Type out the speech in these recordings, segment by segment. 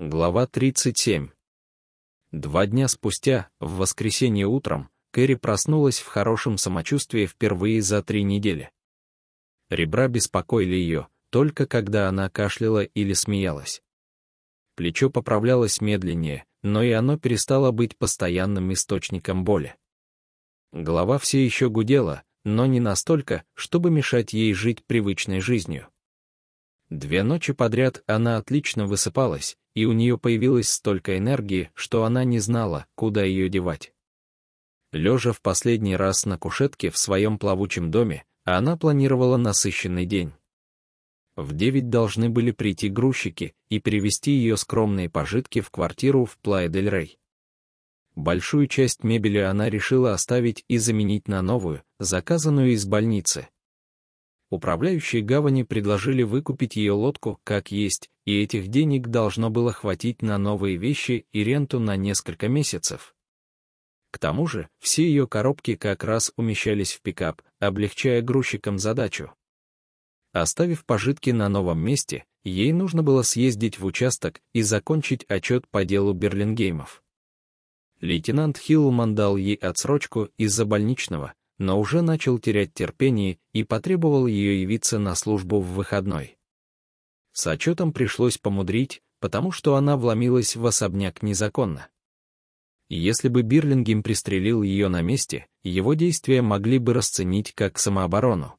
Глава 37. Два дня спустя, в воскресенье утром, Кэрри проснулась в хорошем самочувствии впервые за три недели. Ребра беспокоили ее, только когда она кашляла или смеялась. Плечо поправлялось медленнее, но и оно перестало быть постоянным источником боли. Голова все еще гудела, но не настолько, чтобы мешать ей жить привычной жизнью. Две ночи подряд она отлично высыпалась, и у нее появилось столько энергии, что она не знала, куда ее девать. Лежа в последний раз на кушетке в своем плавучем доме, она планировала насыщенный день. В девять должны были прийти грузчики и перевести ее скромные пожитки в квартиру в плай рей Большую часть мебели она решила оставить и заменить на новую, заказанную из больницы, Управляющие гавани предложили выкупить ее лодку как есть, и этих денег должно было хватить на новые вещи и ренту на несколько месяцев. К тому же, все ее коробки как раз умещались в пикап, облегчая грузчикам задачу. Оставив пожитки на новом месте, ей нужно было съездить в участок и закончить отчет по делу Берлингеймов. Лейтенант Хиллман дал ей отсрочку из-за больничного, но уже начал терять терпение и потребовал ее явиться на службу в выходной. С отчетом пришлось помудрить, потому что она вломилась в особняк незаконно. Если бы Бирлингем пристрелил ее на месте, его действия могли бы расценить как самооборону.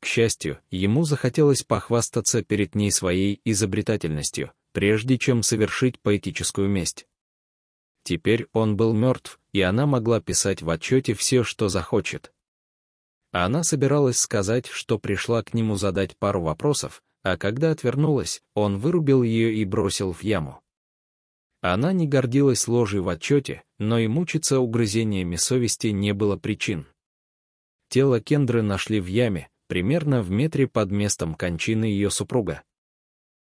К счастью, ему захотелось похвастаться перед ней своей изобретательностью, прежде чем совершить поэтическую месть. Теперь он был мертв, и она могла писать в отчете все, что захочет. Она собиралась сказать, что пришла к нему задать пару вопросов, а когда отвернулась, он вырубил ее и бросил в яму. Она не гордилась ложью в отчете, но и мучиться угрызениями совести не было причин. Тело Кендры нашли в яме, примерно в метре под местом кончины ее супруга.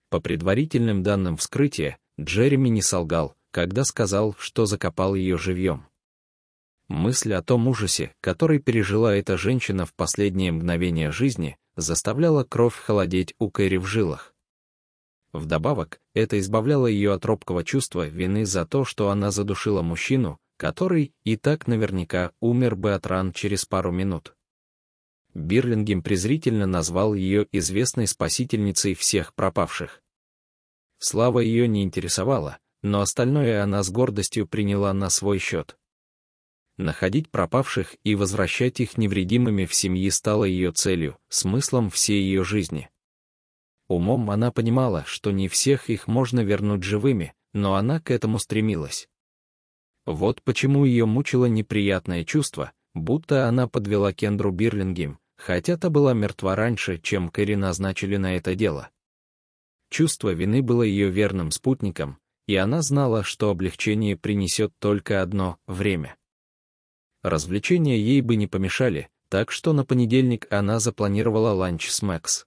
По предварительным данным вскрытия, Джереми не солгал, когда сказал, что закопал ее живьем. Мысль о том ужасе, который пережила эта женщина в последние мгновения жизни, заставляла кровь холодеть у Кэрри в жилах. Вдобавок, это избавляло ее от робкого чувства вины за то, что она задушила мужчину, который и так наверняка умер бы от ран через пару минут. Бирлингем презрительно назвал ее известной спасительницей всех пропавших. Слава ее не интересовала, но остальное она с гордостью приняла на свой счет. Находить пропавших и возвращать их невредимыми в семьи стало ее целью, смыслом всей ее жизни. Умом она понимала, что не всех их можно вернуть живыми, но она к этому стремилась. Вот почему ее мучило неприятное чувство, будто она подвела Кендру Бирлингем, хотя та была мертва раньше, чем Кэрри назначили на это дело. Чувство вины было ее верным спутником, и она знала, что облегчение принесет только одно — время. Развлечения ей бы не помешали, так что на понедельник она запланировала ланч с Макс.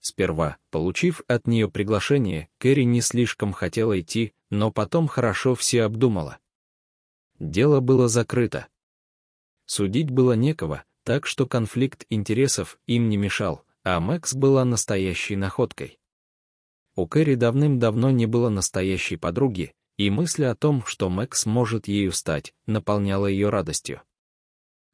Сперва, получив от нее приглашение, Кэрри не слишком хотела идти, но потом хорошо все обдумала. Дело было закрыто. Судить было некого, так что конфликт интересов им не мешал, а Макс была настоящей находкой. У Кэрри давным-давно не было настоящей подруги, и мысль о том, что Мэкс может ею стать, наполняла ее радостью.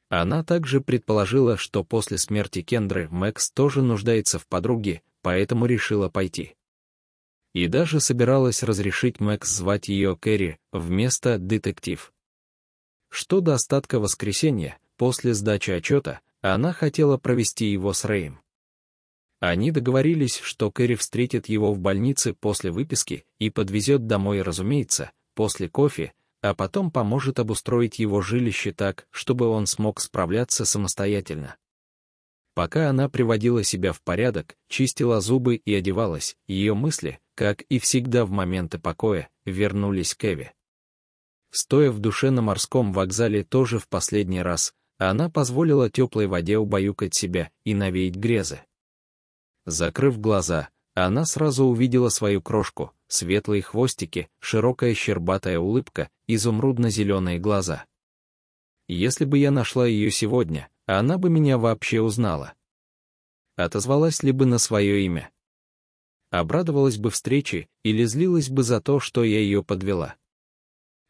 Она также предположила, что после смерти Кендры Мэкс тоже нуждается в подруге, поэтому решила пойти. И даже собиралась разрешить Мэкс звать ее Кэрри вместо «детектив». Что до остатка воскресенья, после сдачи отчета, она хотела провести его с Рэем. Они договорились, что Кэрри встретит его в больнице после выписки и подвезет домой, разумеется, после кофе, а потом поможет обустроить его жилище так, чтобы он смог справляться самостоятельно. Пока она приводила себя в порядок, чистила зубы и одевалась, ее мысли, как и всегда в моменты покоя, вернулись к Эве. Стоя в душе на морском вокзале тоже в последний раз, она позволила теплой воде убаюкать себя и навеять грезы. Закрыв глаза, она сразу увидела свою крошку, светлые хвостики, широкая щербатая улыбка, изумрудно-зеленые глаза. «Если бы я нашла ее сегодня, она бы меня вообще узнала». Отозвалась ли бы на свое имя? Обрадовалась бы встрече или злилась бы за то, что я ее подвела?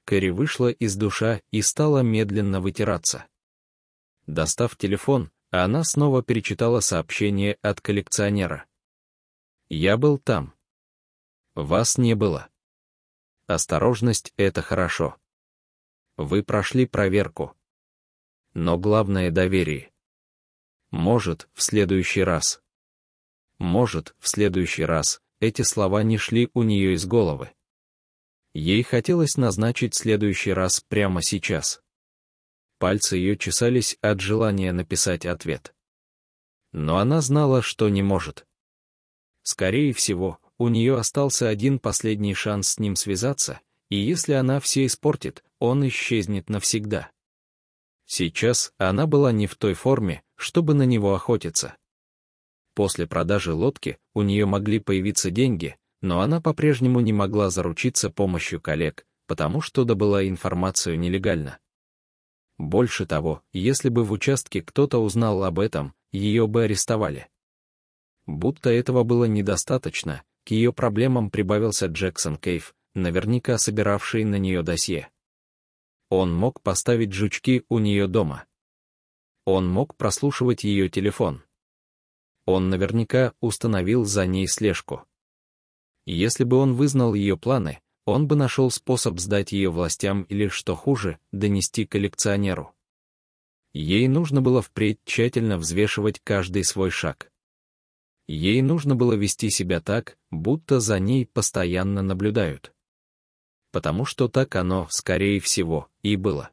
Кэрри вышла из душа и стала медленно вытираться. Достав телефон, а она снова перечитала сообщение от коллекционера. «Я был там. Вас не было. Осторожность — это хорошо. Вы прошли проверку. Но главное — доверие. Может, в следующий раз. Может, в следующий раз эти слова не шли у нее из головы. Ей хотелось назначить следующий раз прямо сейчас пальцы ее чесались от желания написать ответ. Но она знала, что не может. Скорее всего, у нее остался один последний шанс с ним связаться, и если она все испортит, он исчезнет навсегда. Сейчас она была не в той форме, чтобы на него охотиться. После продажи лодки у нее могли появиться деньги, но она по-прежнему не могла заручиться помощью коллег, потому что добыла информацию нелегально. Больше того, если бы в участке кто-то узнал об этом, ее бы арестовали. Будто этого было недостаточно, к ее проблемам прибавился Джексон Кейв, наверняка собиравший на нее досье. Он мог поставить жучки у нее дома. Он мог прослушивать ее телефон. Он наверняка установил за ней слежку. Если бы он вызнал ее планы, он бы нашел способ сдать ее властям или, что хуже, донести коллекционеру. Ей нужно было впредь тщательно взвешивать каждый свой шаг. Ей нужно было вести себя так, будто за ней постоянно наблюдают. Потому что так оно, скорее всего, и было.